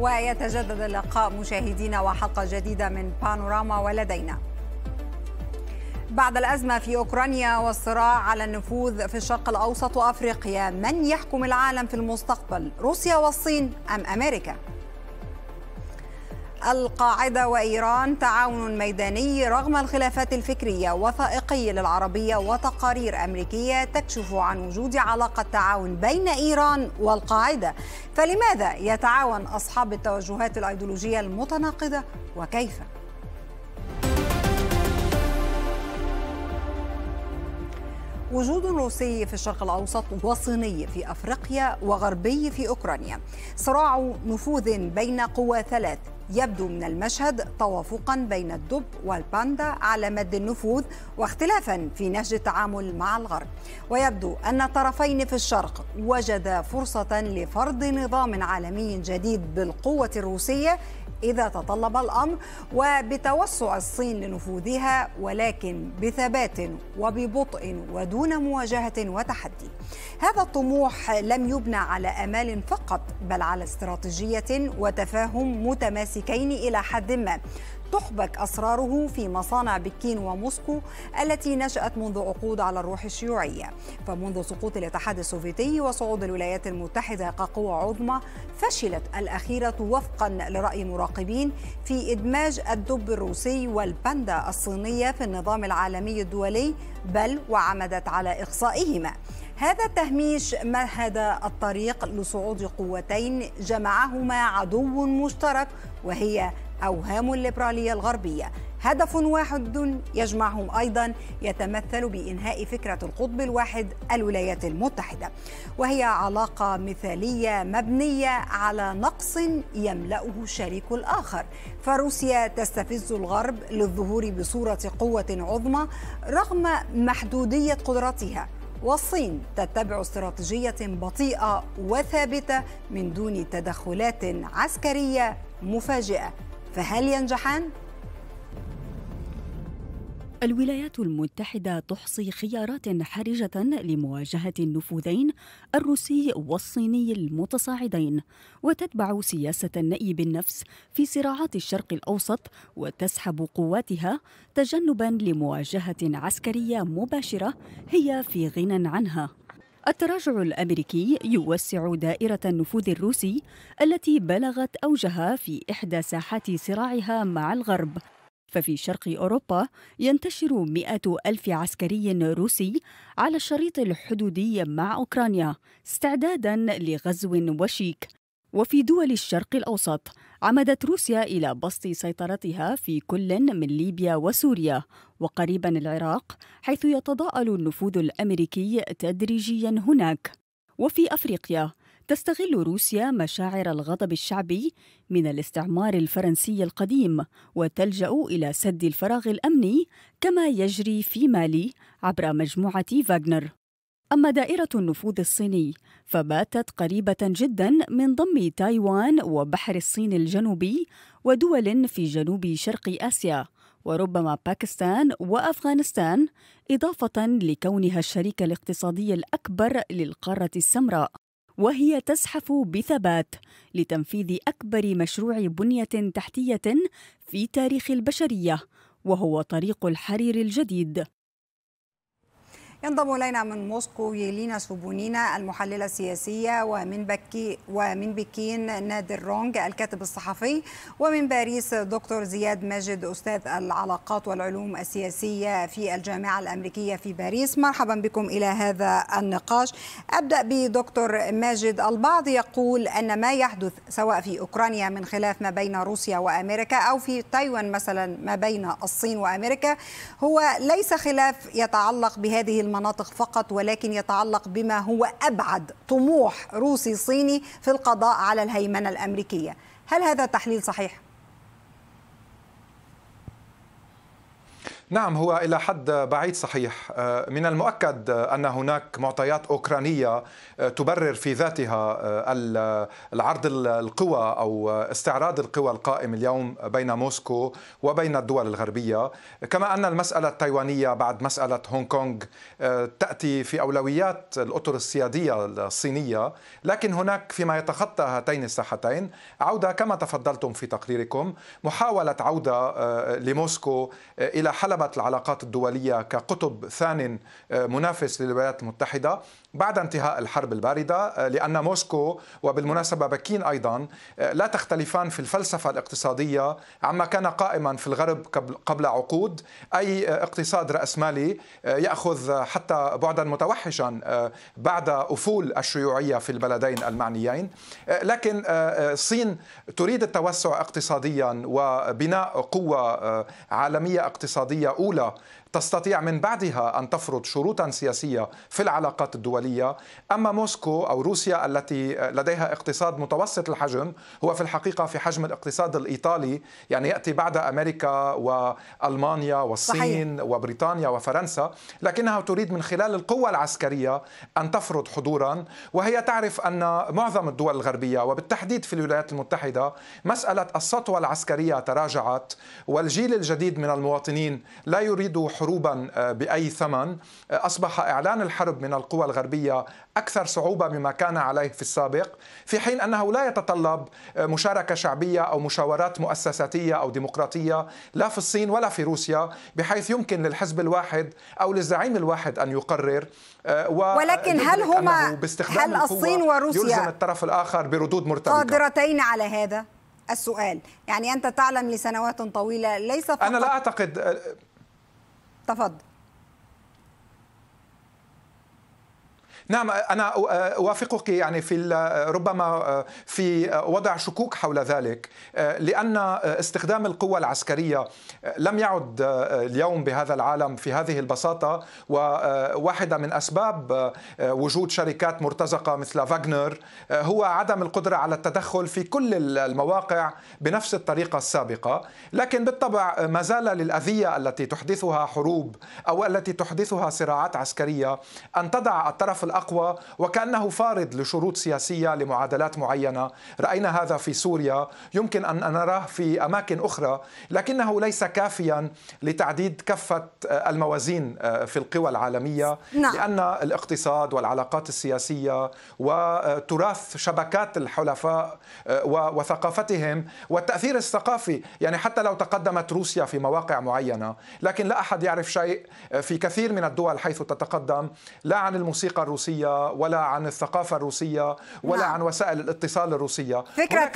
ويتجدد اللقاء مشاهدينا وحلقة جديدة من بانوراما ولدينا بعد الأزمة في أوكرانيا والصراع على النفوذ في الشرق الأوسط وأفريقيا من يحكم العالم في المستقبل روسيا والصين أم أمريكا؟ القاعدة وإيران تعاون ميداني رغم الخلافات الفكرية وثائقي للعربية وتقارير أمريكية تكشف عن وجود علاقة تعاون بين إيران والقاعدة فلماذا يتعاون أصحاب التوجهات الأيديولوجية المتناقضة وكيف؟ وجود روسي في الشرق الأوسط وصيني في أفريقيا وغربي في أوكرانيا صراع نفوذ بين قوى ثلاث يبدو من المشهد توافقا بين الدب والباندا على مد النفوذ واختلافا في نهج التعامل مع الغرب ويبدو ان الطرفين في الشرق وجدا فرصه لفرض نظام عالمي جديد بالقوه الروسيه إذا تطلب الأمر وبتوسع الصين لنفوذها ولكن بثبات وببطء ودون مواجهة وتحدي هذا الطموح لم يبنى على آمال فقط بل على استراتيجية وتفاهم متماسكين إلى حد ما تحبك أسراره في مصانع بكين وموسكو التي نشأت منذ عقود على الروح الشيوعية فمنذ سقوط الاتحاد السوفيتي وصعود الولايات المتحدة كقوى عظمى فشلت الأخيرة وفقا لرأي مراقبين في إدماج الدب الروسي والباندا الصينية في النظام العالمي الدولي بل وعمدت على إقصائهما هذا التهميش مهد الطريق لصعود قوتين جمعهما عدو مشترك وهي أوهام الليبرالية الغربية هدف واحد يجمعهم أيضا يتمثل بإنهاء فكرة القطب الواحد الولايات المتحدة وهي علاقة مثالية مبنية على نقص يملأه الشريك الآخر فروسيا تستفز الغرب للظهور بصورة قوة عظمى رغم محدودية قدرتها والصين تتبع استراتيجية بطيئة وثابتة من دون تدخلات عسكرية مفاجئة فهل ينجحان؟ الولايات المتحدة تحصي خيارات حرجة لمواجهة النفوذين الروسي والصيني المتصاعدين، وتتبع سياسة النأي بالنفس في صراعات الشرق الأوسط وتسحب قواتها تجنبا لمواجهة عسكرية مباشرة هي في غنى عنها. التراجع الامريكي يوسع دائره النفوذ الروسي التي بلغت اوجها في احدى ساحات صراعها مع الغرب ففي شرق أوروبا ينتشر مئة ألف عسكري روسي على الشريط الحدودي مع أوكرانيا استعدادا لغزو وشيك وفي دول الشرق الأوسط عمدت روسيا إلى بسط سيطرتها في كل من ليبيا وسوريا وقريبا العراق حيث يتضاءل النفوذ الأمريكي تدريجيا هناك وفي أفريقيا تستغل روسيا مشاعر الغضب الشعبي من الاستعمار الفرنسي القديم وتلجا الى سد الفراغ الامني كما يجري في مالي عبر مجموعه فاغنر أما دائرة النفوذ الصيني فباتت قريبة جدا من ضم تايوان وبحر الصين الجنوبي ودول في جنوب شرق آسيا وربما باكستان وأفغانستان إضافة لكونها الشريك الاقتصادي الأكبر للقارة السمراء وهي تزحف بثبات لتنفيذ أكبر مشروع بنية تحتية في تاريخ البشرية وهو طريق الحرير الجديد ينضم الينا من موسكو يلينا سوبونينا المحلله السياسيه ومن بكي ومن بكين نادر رونج الكاتب الصحفي ومن باريس دكتور زياد ماجد استاذ العلاقات والعلوم السياسيه في الجامعه الامريكيه في باريس مرحبا بكم الى هذا النقاش ابدا بدكتور ماجد البعض يقول ان ما يحدث سواء في اوكرانيا من خلاف ما بين روسيا وامريكا او في تايوان مثلا ما بين الصين وامريكا هو ليس خلاف يتعلق بهذه المناطق فقط ولكن يتعلق بما هو أبعد طموح روسي صيني في القضاء على الهيمنة الأمريكية هل هذا تحليل صحيح؟ نعم هو إلى حد بعيد صحيح آه، من المؤكد أن هناك معطيات أوكرانية آه، تبرر في ذاتها آه، العرض القوى أو استعراض القوى القائم اليوم بين موسكو وبين الدول الغربية كما أن المسألة التايوانية بعد مسألة هونغ كونغ تأتي في أولويات الأطر السيادية الصينية لكن هناك فيما يتخطى هاتين الساحتين عودة كما تفضلتم في تقريركم محاولة عودة لموسكو إلى حلب انتخبت العلاقات الدولية كقطب ثان آه، منافس للولايات المتحدة بعد انتهاء الحرب البارده آه، لان موسكو وبالمناسبه بكين ايضا آه، لا تختلفان في الفلسفه الاقتصاديه عما كان قائما في الغرب قبل عقود اي آه، اقتصاد راسمالي ياخذ حتى بعدا متوحشا بعد افول الشيوعيه في البلدين المعنيين لكن الصين تريد التوسع اقتصاديا وبناء قوه عالميه اقتصاديه اولى تستطيع من بعدها ان تفرض شروطا سياسيه في العلاقات الدوليه الدولية أما موسكو أو روسيا التي لديها اقتصاد متوسط الحجم هو في الحقيقة في حجم الاقتصاد الإيطالي يعني يأتي بعد أمريكا وألمانيا والصين صحيح. وبريطانيا وفرنسا لكنها تريد من خلال القوة العسكرية أن تفرض حضورا وهي تعرف أن معظم الدول الغربية وبالتحديد في الولايات المتحدة مسألة السطوة العسكرية تراجعت والجيل الجديد من المواطنين لا يريد حروبا آه، بأي ثمن آه، أصبح إعلان الحرب من القوى الغربية الغربية أكثر صعوبة مما كان عليه في السابق في حين أنه لا يتطلب آه، مشاركة شعبية أو مشاورات مؤسساتية أو ديمقراطية لا في الصين ولا في روسيا بحيث يمكن للحزب الواحد أو للزعيم الواحد أن يقرر آه، ولكن هل هما هل الصين وروسيا يلزم الطرف الآخر بردود مرتبكة قادرتين على هذا السؤال يعني أنت تعلم لسنوات طويلة ليس فقط أنا لا أعتقد آه، تفضل نعم أنا آه، أوافقك يعني في آه، ربما آه، في وضع شكوك حول ذلك لأن استخدام القوة العسكرية لم يعد اليوم بهذا العالم في هذه البساطة وواحدة من أسباب وجود شركات مرتزقة مثل فاغنر هو عدم القدرة على التدخل في كل المواقع بنفس الطريقة السابقة لكن بالطبع ما زال للأذية التي تحدثها حروب أو التي تحدثها صراعات عسكرية أن تضع الطرف الآخر أقوى وكأنه فارض لشروط سياسية لمعادلات معينة رأينا هذا في سوريا يمكن أن نراه في أماكن أخرى لكنه ليس كافيا لتعديد كفة آه، الموازين آه، في القوى العالمية نعم. لأن الاقتصاد والعلاقات السياسية وتراث شبكات الحلفاء آه، وثقافتهم والتأثير الثقافي يعني حتى لو تقدمت روسيا في مواقع معينة لكن لا أحد يعرف شيء في كثير من الدول حيث تتقدم لا عن الموسيقى الروسية الروسية ولا عن الثقافة الروسية ولا نعم. عن وسائل الاتصال الروسية فكرة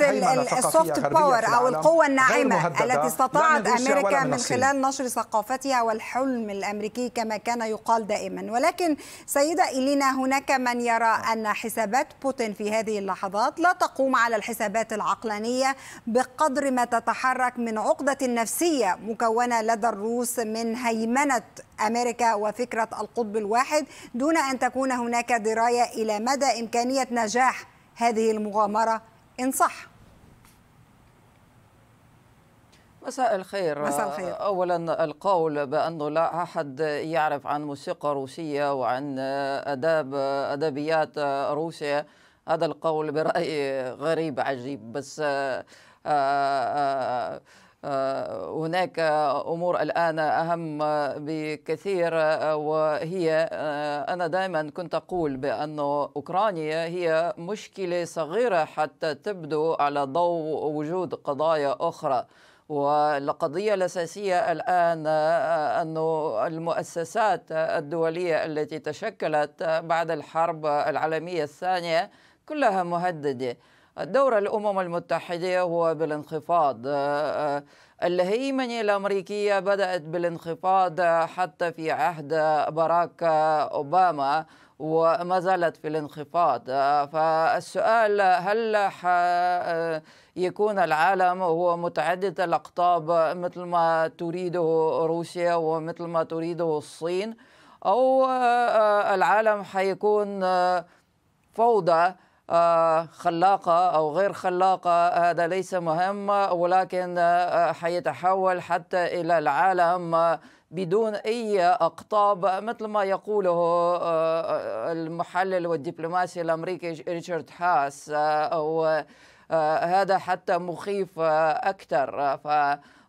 السوفت باور أو القوة الناعمة التي استطاعت أمريكا من, من خلال نشر ثقافتها والحلم الأمريكي كما كان يقال دائما ولكن سيدة إلينا هناك من يرى أن حسابات بوتين في هذه اللحظات لا تقوم على الحسابات العقلانية بقدر ما تتحرك من عقدة نفسية مكونة لدى الروس من هيمنة أمريكا وفكرة القطب الواحد دون أن تكون هناك هناك درايه الى مدى امكانيه نجاح هذه المغامره ان صح مساء الخير. مساء الخير آه، اولا القول بانه لا احد يعرف عن موسيقى روسيه وعن اداب ادبيات روسيا هذا القول برايي غريب عجيب بس آآ آه، آآ آه، آه، هناك امور الان اهم بكثير آه، وهي آه، انا دائما كنت اقول بان اوكرانيا هي مشكله صغيره حتى تبدو على ضوء وجود قضايا اخرى والقضية الأساسية الآن أن المؤسسات الدولية التي تشكلت بعد الحرب العالمية الثانية كلها مهددة دور الأمم المتحدة هو بالانخفاض آه، آه، الهيمنة الأمريكية بدأت بالانخفاض حتى في عهد باراك أوباما وما زالت في الانخفاض آه، فالسؤال هل يكون العالم هو متعدد الأقطاب مثل ما تريده روسيا ومثل ما تريده الصين أو العالم حيكون فوضى آه، خلاقة أو غير خلاقة هذا ليس مهم ولكن آه، آه، حيتحول حتى إلى العالم بدون أي أقطاب مثل ما يقوله المحلل والدبلوماسي الأمريكي ريتشارد هاس أو هذا حتى مخيف أكثر ف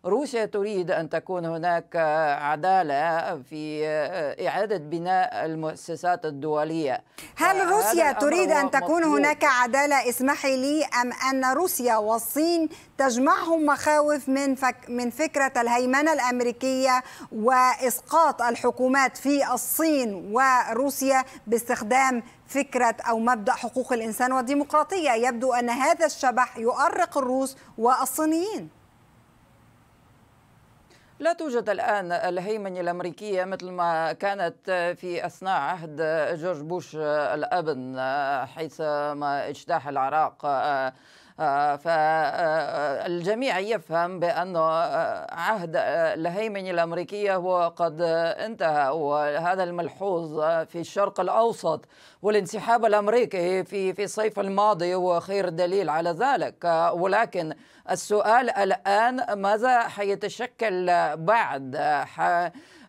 روسيا تريد أن تكون هناك عدالة في آه، إعادة بناء المؤسسات الدولية هل آه، روسيا تريد أن تكون مطلوب. هناك عدالة اسمحي لي أم أن روسيا والصين تجمعهم مخاوف من فك من فكرة الهيمنة الأمريكية وإسقاط الحكومات في الصين وروسيا باستخدام فكرة أو مبدأ حقوق الإنسان والديمقراطية يبدو أن هذا الشبح يؤرق الروس والصينيين لا توجد الآن الهيمنة الأمريكية مثل ما كانت في أثناء عهد جورج بوش الأبن حيث ما اجتاح العراق آه، فالجميع آه، آه، يفهم بأن عهد الهيمنة الأمريكية هو قد انتهى وهذا الملحوظ في الشرق الأوسط والانسحاب الأمريكي في في الصيف الماضي هو خير دليل على ذلك ولكن السؤال الآن ماذا حيتشكل بعد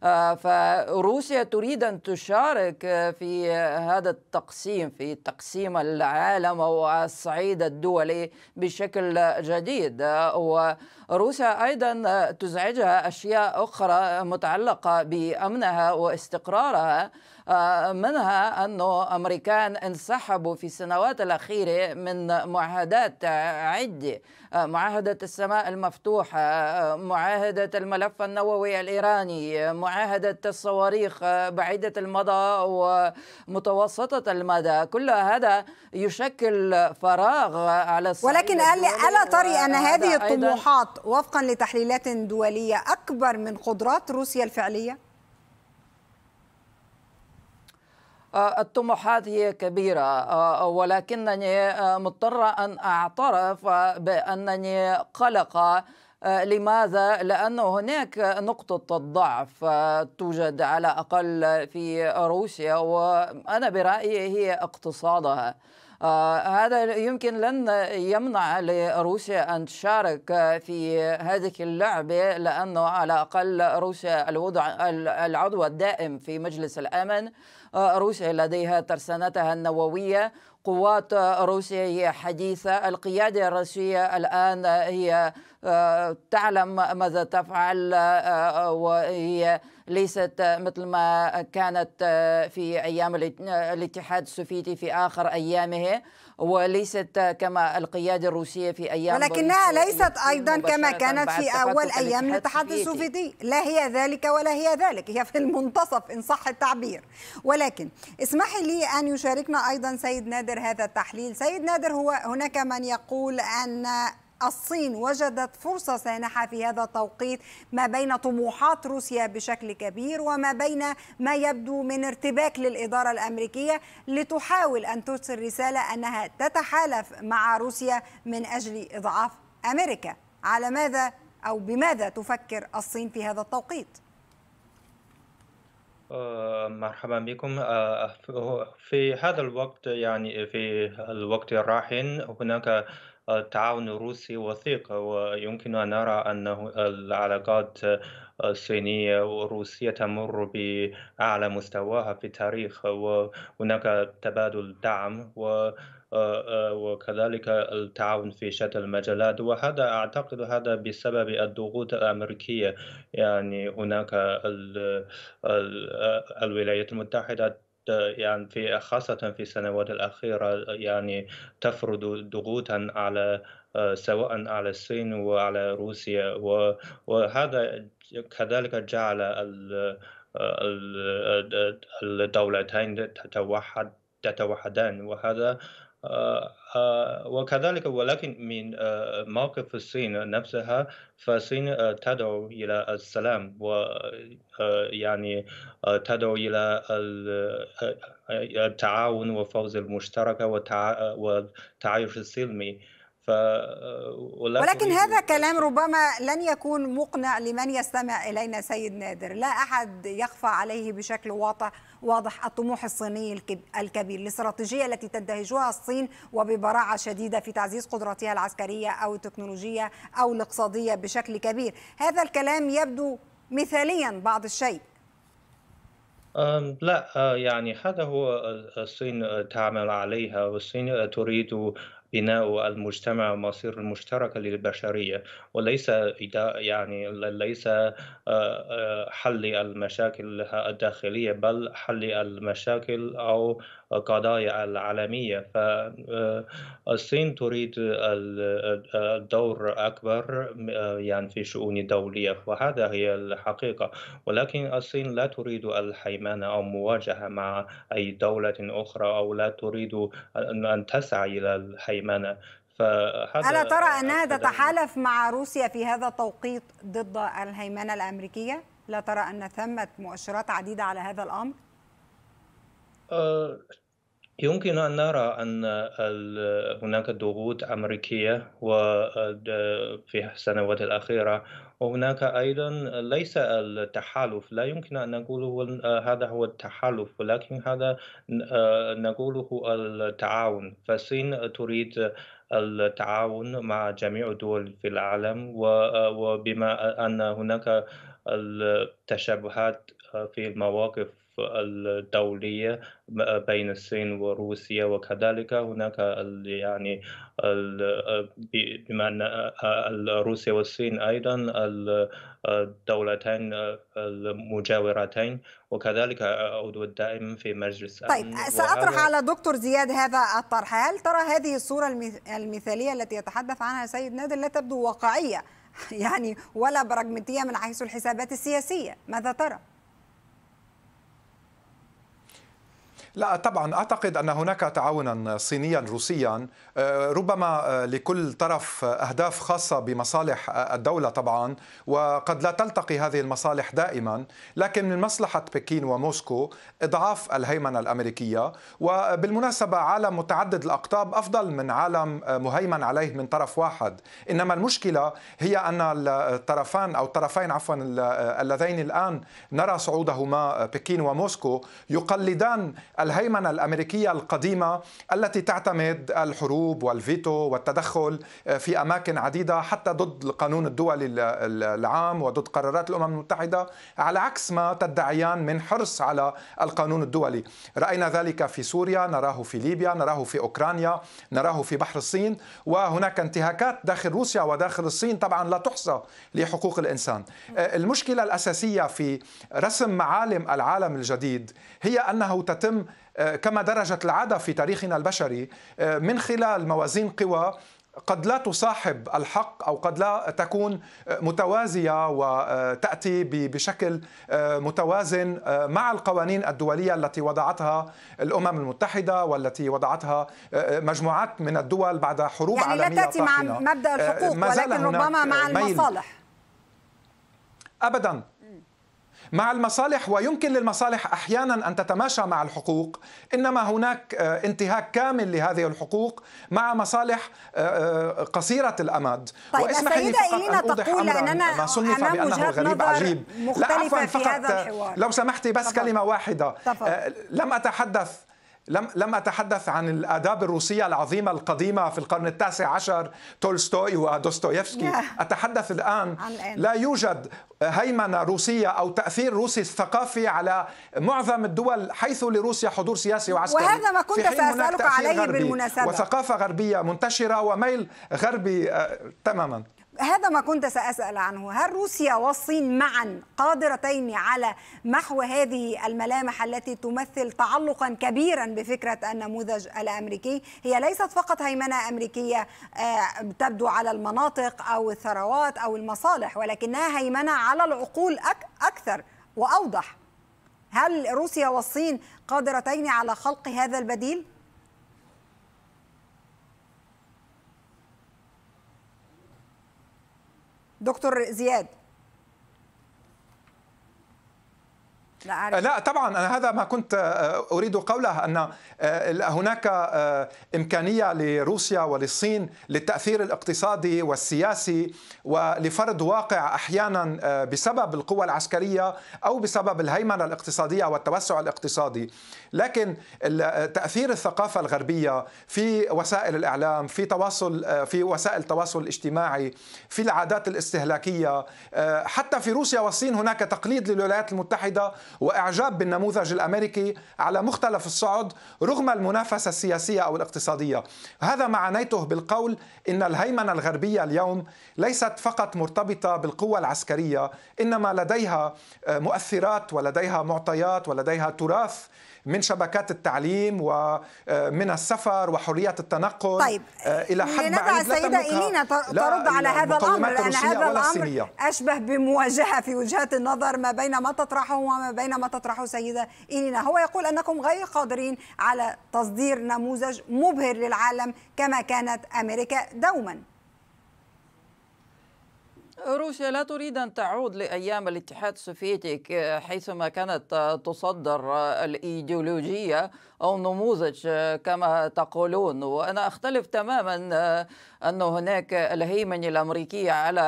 آه، فروسيا تريد أن تشارك آه، في هذا التقسيم في تقسيم العالم والصعيد الدولي بشكل جديد آه، وروسيا أيضا تزعجها أشياء أخرى متعلقة بأمنها واستقرارها منها أنه أمريكان انسحبوا في السنوات الأخيرة من معاهدات عدة معاهدة السماء المفتوحة معاهدة الملف النووي الإيراني معاهدة الصواريخ بعيدة المدى ومتوسطة المدى كل هذا يشكل فراغ على ولكن قال لي ألا تري أن هذه الطموحات وفقا لتحليلات دولية أكبر من قدرات روسيا الفعلية؟ الطموحات هي كبيرة آه، ولكنني آه، مضطرة أن أعترف بأنني قلقة آه، لماذا؟ لأن هناك نقطة الضعف توجد على الأقل في روسيا وأنا برأيي هي اقتصادها هذا يمكن لن يمنع لروسيا أن تشارك في هذه اللعبة لأنه على الأقل روسيا العضو الدائم في مجلس الأمن روسيا لديها ترسانتها النووية قوات روسيا هي حديثة القيادة الروسية الآن هي آه، تعلم ماذا تفعل آه، آه، وهي ليست مثل ما كانت في أيام الاتحاد السوفيتي في آخر أيامه وليست كما القيادة الروسية في أيام ولكنها ليست أيضا كما كانت في أول أيام الاتحاد السوفيتي لا هي ذلك ولا هي ذلك هي في المنتصف إن صح التعبير ولكن اسمحي لي أن يشاركنا أيضا سيد نادر هذا التحليل سيد نادر هو هناك من يقول أن الصين وجدت فرصة سانحة في هذا التوقيت ما بين طموحات روسيا بشكل كبير وما بين ما يبدو من ارتباك للإدارة الأمريكية لتحاول أن ترسل رسالة أنها تتحالف مع روسيا من أجل إضعاف أمريكا على ماذا أو بماذا تفكر الصين في هذا التوقيت؟ آه، مرحبا بكم آه، في هذا الوقت يعني في الوقت الراهن هناك التعاون الروسي وثيق ويمكن أن نرى أنه العلاقات آه، الصينية والروسيه تمر بأعلى مستواها في التاريخ وهناك تبادل دعم و آه، آه، وكذلك التعاون في شتى المجالات وهذا أعتقد هذا بسبب الضغوط الأمريكية يعني هناك الولايات المتحدة يعني في خاصة في السنوات الأخيرة يعني تفرض ضغوطا على آه، سواء على الصين وعلى روسيا وهذا كذلك جعل آه، آه، الدولتين تتوحد تتوحدان وهذا آه، آه، وكذلك ولكن من آه، موقف الصين نفسها فالصين تدعو إلى السلام يعني تدعو إلى التعاون وفوز المشترك والتعايش السلمي ولكن, ولكن هذا كلام ربما لن يكون مقنع لمن يستمع الينا سيد نادر، لا احد يخفى عليه بشكل واضح واضح الطموح الصيني الكبير، الاستراتيجيه التي تنتهجها الصين وببراعه شديده في تعزيز قدراتها العسكريه او التكنولوجيه او الاقتصاديه بشكل كبير، هذا الكلام يبدو مثاليا بعض الشيء. لا أه، يعني هذا هو الصين تعمل عليها والصين تريد بناء المجتمع ومصير المشترك للبشرية وليس يعني ليس آه، آه، حل المشاكل الداخلية بل حل المشاكل أو قضايا العالمية فالصين آه، تريد الدور أكبر آه، يعني في شؤون الدولية وهذا هي الحقيقة ولكن الصين لا تريد الحيمانة أو مواجهة مع أي دولة أخرى أو لا تريد أن تسعى إلى الحيمانة فهذا ألا ترى أنها تتحالف مع روسيا في هذا التوقيت ضد الهيمنة الأمريكية؟ لا ترى أن ثمة مؤشرات عديدة على هذا الأمر؟ آه، يمكن أن نرى أن هناك ضغوط أمريكية آه، في السنوات الأخيرة وهناك أيضا ليس التحالف لا يمكن أن نقول آه، هذا هو التحالف ولكن هذا نقوله التعاون فالصين تريد التعاون مع جميع الدول في العالم وبما أن هناك التشابهات في المواقف الدولية بين الصين وروسيا وكذلك هناك يعني بما أن آه، روسيا والصين أيضا الدولتين المجاورتين وكذلك عضو آه، الدائم في مجلس طيب آه، سأطرح على دكتور زياد هذا الطرح هل ترى هذه الصورة المثالية التي يتحدث عنها سيد نادر لا تبدو واقعية يعني ولا براجماتية من حيث الحسابات السياسية ماذا ترى؟ لا طبعا اعتقد ان هناك تعاونا صينيا روسيا آه، ربما آه، لكل طرف اهداف خاصه بمصالح الدوله طبعا وقد لا تلتقي هذه المصالح دائما لكن من مصلحه بكين وموسكو اضعاف الهيمنه الامريكيه وبالمناسبه عالم متعدد الاقطاب افضل من عالم آه، مهيمن عليه من طرف واحد انما المشكله هي ان الطرفان او الطرفين عفوا اللذين الان نرى صعودهما بكين وموسكو يقلدان الهيمنه الامريكيه القديمه التي تعتمد الحروب والفيتو والتدخل آه، في اماكن عديده حتى ضد القانون الدولي العام وضد قرارات الامم المتحده على عكس ما تدعيان من حرص على القانون الدولي راينا ذلك في سوريا نراه في ليبيا نراه في اوكرانيا نراه في بحر الصين وهناك انتهاكات داخل روسيا وداخل الصين طبعا لا تحصى لحقوق الانسان آه، المشكله الاساسيه في رسم معالم العالم الجديد هي انه تتم آه، كما درجت العاده في تاريخنا البشري آه، من خلال موازين قوى قد لا تصاحب الحق او قد لا تكون آه، متوازيه وتاتي بشكل متوازن مع القوانين الدوليه التي وضعتها الامم المتحده والتي وضعتها مجموعات من الدول بعد حروب يعني عالميه لا تاتي مع مبدا الحقوق ولكن ربما مع المصالح ابدا مع المصالح ويمكن للمصالح احيانا ان تتماشى مع الحقوق انما هناك آه، انتهاك كامل لهذه الحقوق مع مصالح آه، آه، قصيره الامد طيب واسمح لي فقط ان تقول اننا ما صنف بانه غريب عجيب لا عفوا فقط لو سمحتي بس طبعا. كلمه واحده طبعا. لم اتحدث لم لم اتحدث عن الاداب الروسيه العظيمه القديمه في القرن التاسع عشر تولستوي ودوستويفسكي اتحدث الان لا يوجد هيمنه روسيه او تاثير روسي الثقافي على معظم الدول حيث لروسيا حضور سياسي وعسكري وهذا ما كنت ساسالك عليه بالمناسبه وثقافه غربيه منتشره وميل غربي آه، تماما هذا ما كنت سأسأل عنه هل روسيا والصين معا قادرتين على محو هذه الملامح التي تمثل تعلقا كبيرا بفكرة النموذج الأمريكي هي ليست فقط هيمنة أمريكية آه، تبدو على المناطق أو الثروات أو المصالح ولكنها هيمنة على العقول أكثر وأوضح هل روسيا والصين قادرتين على خلق هذا البديل؟ دكتور زياد لا, أعرف. آه، لا طبعا أنا هذا ما كنت آه، أريد قوله أن آه، هناك إمكانية لروسيا وللصين للتأثير الاقتصادي والسياسي ولفرض واقع أحيانا بسبب القوة العسكرية أو بسبب الهيمنة الاقتصادية والتوسع الاقتصادي لكن تأثير الثقافة الغربية في وسائل الإعلام في تواصل في وسائل التواصل الاجتماعي في العادات الاستهلاكية حتى في روسيا والصين هناك تقليد للولايات المتحدة واعجاب بالنموذج الامريكي على مختلف الصعد رغم المنافسه السياسيه او الاقتصاديه هذا معنيته بالقول ان الهيمنه الغربيه اليوم ليست فقط مرتبطه بالقوه العسكريه انما لديها آه، مؤثرات ولديها معطيات ولديها تراث من شبكات التعليم ومن آه، السفر وحرية التنقل طيب. آه، إلى حد لنضع سيدة إلينا ترد على هذا الأمر لأن هذا الأمر أشبه بمواجهة في وجهات النظر ما بين ما تطرحه وما بين ما تطرحه السيدة إلينا هو يقول أنكم غير قادرين على تصدير نموذج مبهر للعالم كما كانت أمريكا دوما روسيا لا تريد أن تعود لأيام الاتحاد السوفيتي آه، حيثما كانت آه، تصدر آه، الإيديولوجية أو نموذج كما تقولون وأنا أختلف تماما أن هناك الهيمنة الأمريكية على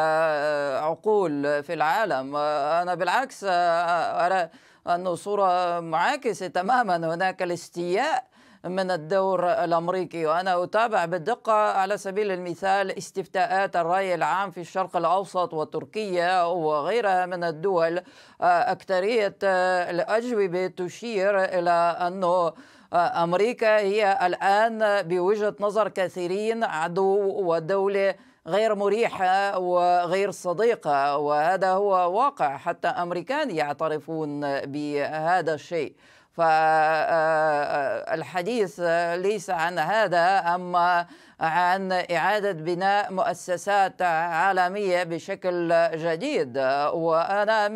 عقول في العالم أنا بالعكس أرى أن صورة معاكسة تماما هناك الاستياء من الدور الأمريكي وأنا أتابع بدقة على سبيل المثال استفتاءات الرأي العام في الشرق الأوسط وتركيا وغيرها من الدول أكثرية الأجوبة تشير إلى أنه أمريكا هي الآن بوجهة نظر كثيرين عدو ودولة غير مريحة وغير صديقة وهذا هو واقع حتى أمريكان يعترفون بهذا الشيء فالحديث آه، آه، ليس عن هذا أما عن إعادة بناء مؤسسات عالمية بشكل جديد وأنا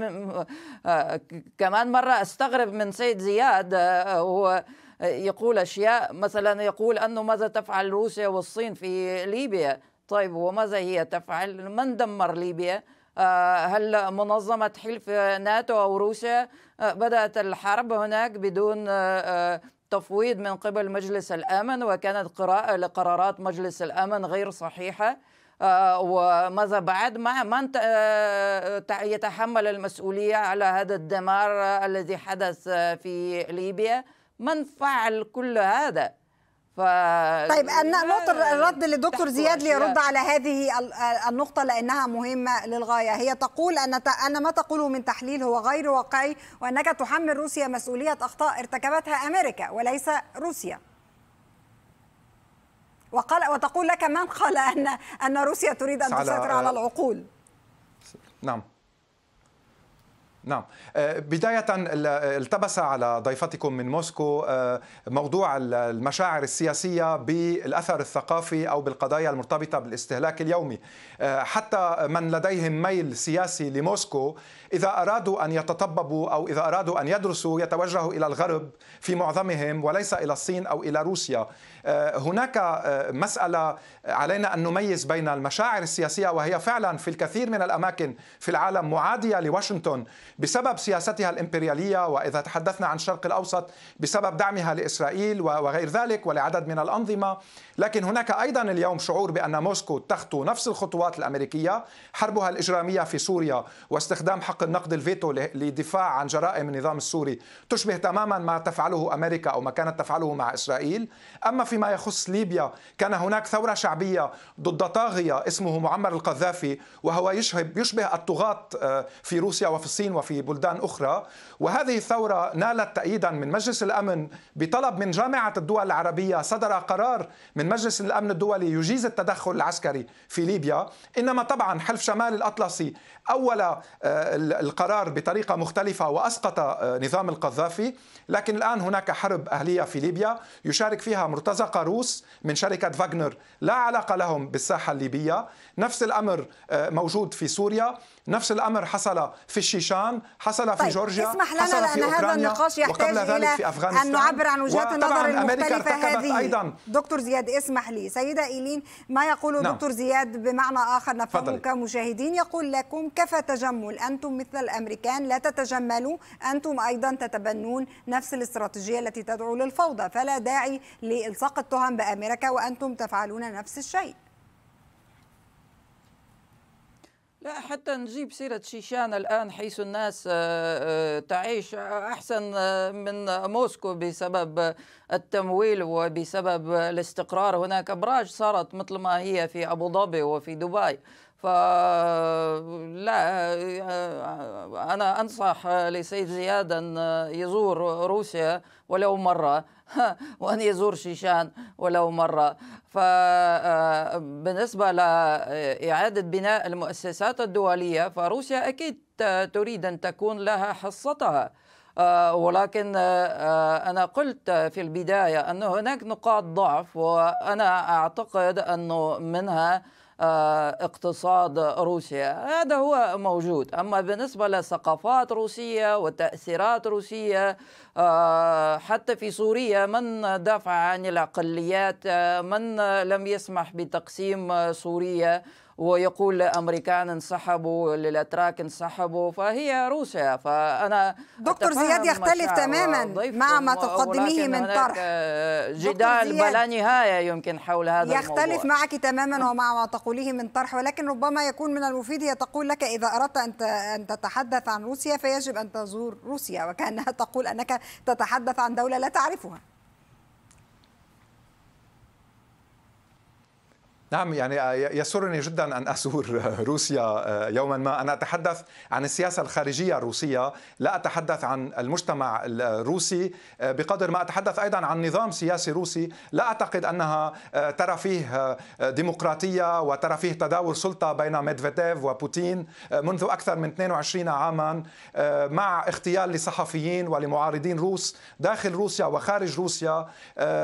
آه، كمان مرة أستغرب من سيد زياد هو يقول أشياء مثلا يقول أنه ماذا تفعل روسيا والصين في ليبيا طيب وماذا هي تفعل من دمر ليبيا آه، هل منظمة حلف ناتو أو روسيا آه، بدأت الحرب هناك بدون آه، تفويض من قبل مجلس الأمن وكانت قراءة لقرارات مجلس الأمن غير صحيحة وماذا بعد مع من يتحمل المسؤولية على هذا الدمار الذي حدث في ليبيا من فعل كل هذا ف... طيب نقطة الرد للدكتور زياد ليرد على هذه النقطة لأنها مهمة للغاية هي تقول أن أن ما تقوله من تحليل هو غير واقعي وأنك تحمل روسيا مسؤولية أخطاء ارتكبتها أمريكا وليس روسيا وقال وتقول لك من قال أن أن روسيا تريد أن تسيطر على العقول نعم نعم آه، بداية التبس على ضيفتكم من موسكو آه، موضوع المشاعر السياسية بالأثر الثقافي أو بالقضايا المرتبطة بالاستهلاك اليومي آه، حتى من لديهم ميل سياسي لموسكو إذا أرادوا أن يتطببوا أو إذا أرادوا أن يدرسوا يتوجهوا إلى الغرب في معظمهم وليس إلى الصين أو إلى روسيا هناك مسألة علينا أن نميز بين المشاعر السياسية وهي فعلا في الكثير من الأماكن في العالم معادية لواشنطن بسبب سياستها الإمبريالية وإذا تحدثنا عن الشرق الأوسط بسبب دعمها لإسرائيل وغير ذلك ولعدد من الأنظمة لكن هناك أيضا اليوم شعور بأن موسكو تخطو نفس الخطوات الأمريكية حربها الإجرامية في سوريا واستخدام حق النقد الفيتو للدفاع عن جرائم النظام السوري تشبه تماما ما تفعله أمريكا أو ما كانت تفعله مع إسرائيل أما فيما يخص ليبيا كان هناك ثورة شعبية ضد طاغية اسمه معمر القذافي وهو يشبه الطغاة آه، في روسيا وفي الصين وفي في بلدان أخرى وهذه الثورة نالت تأييدا من مجلس الأمن بطلب من جامعة الدول العربية صدر قرار من مجلس الأمن الدولي يجيز التدخل العسكري في ليبيا إنما طبعا حلف شمال الأطلسي أول آه، القرار بطريقة مختلفة وأسقط آه، نظام القذافي لكن الآن هناك حرب أهلية في ليبيا يشارك فيها مرتزقة روس من شركة فاغنر لا علاقة لهم بالساحة الليبية نفس الأمر آه، موجود في سوريا نفس الأمر حصل في الشيشان حصل في طيب. جورجيا اسمح لنا حصل في لأن هذا النقاش يحتاج إلى في أن نعبر عن وجهات النظر المختلفة هذه أيضا دكتور زياد اسمح لي سيدة إيلين ما يقوله نعم. دكتور زياد بمعنى آخر نفهمه كمشاهدين يقول لكم كفى تجمل أنتم مثل الأمريكان لا تتجملوا أنتم أيضا تتبنون نفس الاستراتيجية التي تدعو للفوضى فلا داعي لإلصاق التهم بأمريكا وأنتم تفعلون نفس الشيء لا حتى نجيب سيرة شيشان الآن حيث الناس آه، آه، تعيش أحسن آه، من موسكو بسبب التمويل وبسبب الاستقرار هناك أبراج صارت مثل ما هي في أبو ظبي وفي دبي فلا آه، أنا أنصح لسيد زياد أن يزور روسيا ولو مرة وأن يزور شيشان ولو مرة فبالنسبة آه، لإعادة بناء المؤسسات الدولية فروسيا أكيد تريد أن تكون لها حصتها آه، ولكن أنا قلت في البداية أن هناك نقاط ضعف وأنا أعتقد أنه منها آه، اقتصاد روسيا هذا هو موجود أما بالنسبة لثقافات روسية وتأثيرات روسية آه، حتى في سوريا من دافع عن الأقليات آه، من لم يسمح بتقسيم سوريا ويقول الامريكان انسحبوا للاتراك انسحبوا فهي روسيا فانا دكتور زياد يختلف تماما مع ما تقدميه من طرح جدال بلا نهايه يمكن حول هذا يختلف الموضوع. معك تماما ومع ما تقوليه من طرح ولكن ربما يكون من المفيد هي تقول لك اذا اردت ان ان تتحدث عن روسيا فيجب ان تزور روسيا وكانها تقول انك تتحدث عن دوله لا تعرفها نعم يعني آه، يسرني جدا ان ازور روسيا آه، يوما ما، انا اتحدث عن السياسه الخارجيه الروسيه، لا اتحدث عن المجتمع الروسي آه، بقدر ما اتحدث ايضا عن نظام سياسي روسي، لا اعتقد انها ترى فيه ديمقراطيه وترى فيه تداول سلطه بين ميدفيديف وبوتين منذ اكثر من 22 عاما مع اغتيال لصحفيين ولمعارضين روس داخل روسيا وخارج روسيا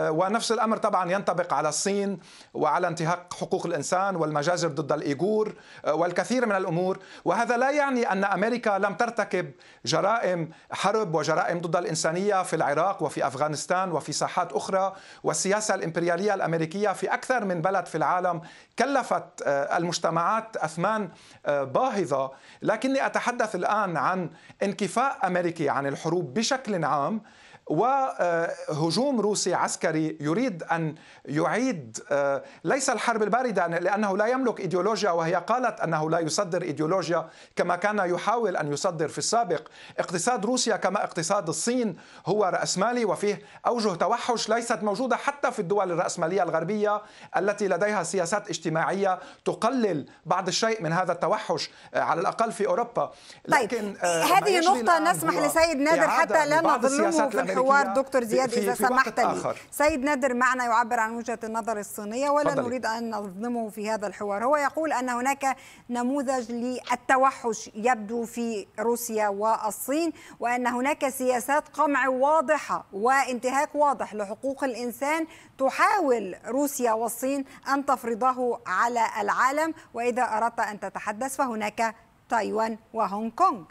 ونفس الامر طبعا ينطبق على الصين وعلى انتهاك حقوق الإنسان والمجازر ضد الإيغور آه، والكثير من الأمور وهذا لا يعني أن أمريكا لم ترتكب جرائم حرب وجرائم ضد الإنسانية في العراق وفي أفغانستان وفي ساحات أخرى والسياسة الإمبريالية الأمريكية في أكثر من بلد في العالم كلفت آه، المجتمعات أثمان آه، باهظة لكني أتحدث الآن عن انكفاء أمريكي عن الحروب بشكل عام وهجوم روسي عسكري يريد أن يعيد آه، ليس الحرب الباردة لأنه لا يملك إيديولوجيا وهي قالت أنه لا يصدر إيديولوجيا كما كان يحاول أن يصدر في السابق اقتصاد روسيا كما اقتصاد الصين هو رأسمالي وفيه أوجه توحش ليست موجودة حتى في الدول الرأسمالية الغربية التي لديها سياسات اجتماعية تقلل بعض الشيء من هذا التوحش آه، على الأقل في أوروبا طيب، لكن طيب. هذه نقطة نسمح لسيد نادر حتى لا نظلمه في الحوار دكتور زياد اذا سمحت لي آخر. سيد نادر معنا يعبر عن وجهه النظر الصينيه ولا فضلي. نريد ان نظلمه في هذا الحوار هو يقول ان هناك نموذج للتوحش يبدو في روسيا والصين وان هناك سياسات قمع واضحه وانتهاك واضح لحقوق الانسان تحاول روسيا والصين ان تفرضه على العالم واذا اردت ان تتحدث فهناك تايوان وهونغ كونغ.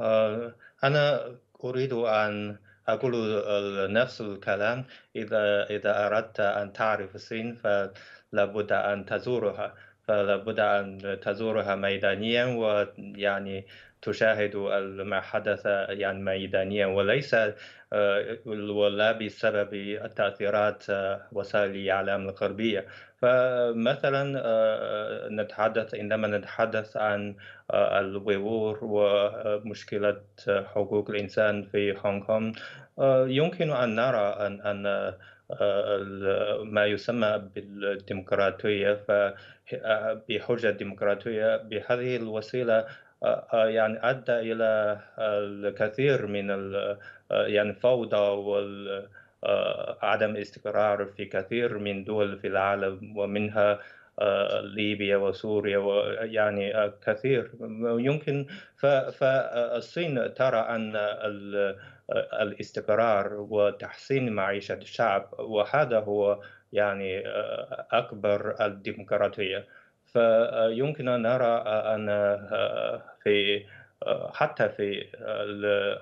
Uh, أنا أريد أن أقول نفس الكلام إذا إذا أردت أن تعرف الصين فلا بد أن تزورها فلا بد أن تزورها ميدانيا ويعني تشاهد ما حدث يعني ميدانيا وليس آه، ولا بسبب تأثيرات آه، وسائل الإعلام الغربية فمثلا آه، آه، نتحدث عندما نتحدث عن آه، الويور ومشكلة حقوق الإنسان في هونغ كونغ يمكن أن نرى أن أن ما يسمى بالديمقراطية فبحجة الديمقراطية بهذه الوسيلة يعني أدى إلى الكثير من يعني الفوضى وال آه، عدم استقرار في كثير من دول في العالم ومنها آه، ليبيا وسوريا ويعني آه، كثير يمكن فالصين ترى ان الاستقرار وتحسين معيشه الشعب وهذا هو يعني اكبر الديمقراطيه فيمكن ان نرى ان في حتى في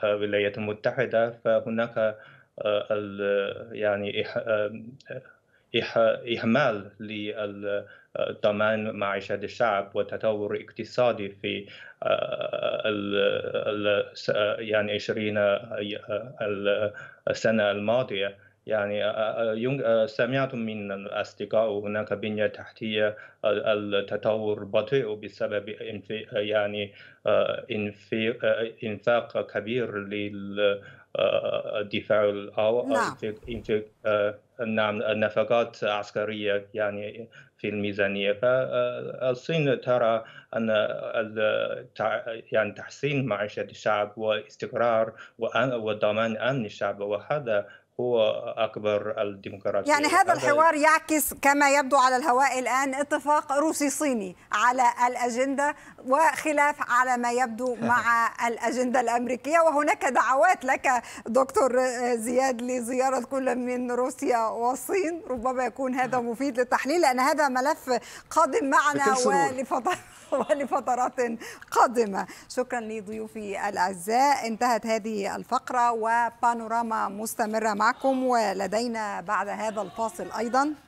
الولايات المتحده فهناك يعني إهمال للضمان معيشة الشعب وتطور اقتصادي في آه، يعني 20 آه، آه، السنة الماضية يعني سمعت من أصدقاء هناك بنية تحتية التطور بطيء بسبب يعني إنفاق كبير للدفاع او نعم. نعم نفقات عسكريه يعني في الميزانيه فالصين ترى ان يعني تحسين معيشه الشعب واستقرار وضمان امن الشعب وهذا هو أكبر الديمقراطية يعني هذا الحوار يعكس كما يبدو على الهواء الآن اتفاق روسي صيني على الأجندة وخلاف على ما يبدو مع الأجندة الأمريكية وهناك دعوات لك دكتور زياد لزيارة كل من روسيا والصين ربما يكون هذا مفيد للتحليل لأن هذا ملف قادم معنا ولفترة ولفترات قادمة شكرا لضيوفي الأعزاء انتهت هذه الفقرة وبانوراما مستمرة معكم ولدينا بعد هذا الفاصل أيضا